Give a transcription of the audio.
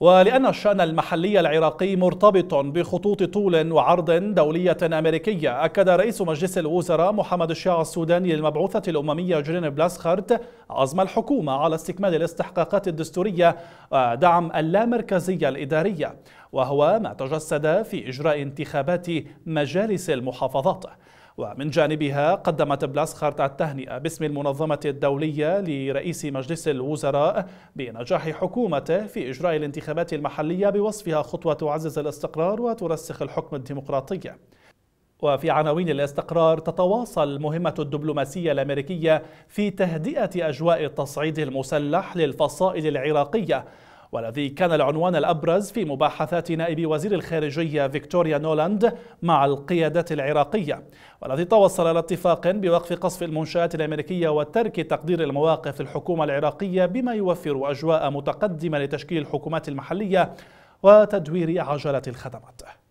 ولأن الشأن المحلي العراقي مرتبط بخطوط طول وعرض دولية أمريكية أكد رئيس مجلس الوزراء محمد الشيع السوداني للمبعوثة الأممية جرين بلاسخرت عزم الحكومة على استكمال الاستحقاقات الدستورية ودعم اللامركزية الإدارية وهو ما تجسد في إجراء انتخابات مجالس المحافظات ومن جانبها قدمت بلاس خارطة باسم المنظمة الدولية لرئيس مجلس الوزراء بنجاح حكومته في إجراء الانتخابات المحلية بوصفها خطوة تعزز الاستقرار وترسخ الحكم الديمقراطي وفي عناوين الاستقرار تتواصل مهمة الدبلوماسية الأمريكية في تهدئة أجواء التصعيد المسلح للفصائل العراقية والذي كان العنوان الأبرز في مباحثات نائب وزير الخارجية فيكتوريا نولاند مع القيادات العراقية والذي توصل إلى اتفاق بوقف قصف المنشآت الأمريكية وترك تقدير المواقف الحكومة العراقية بما يوفر أجواء متقدمة لتشكيل الحكومات المحلية وتدوير عجلة الخدمات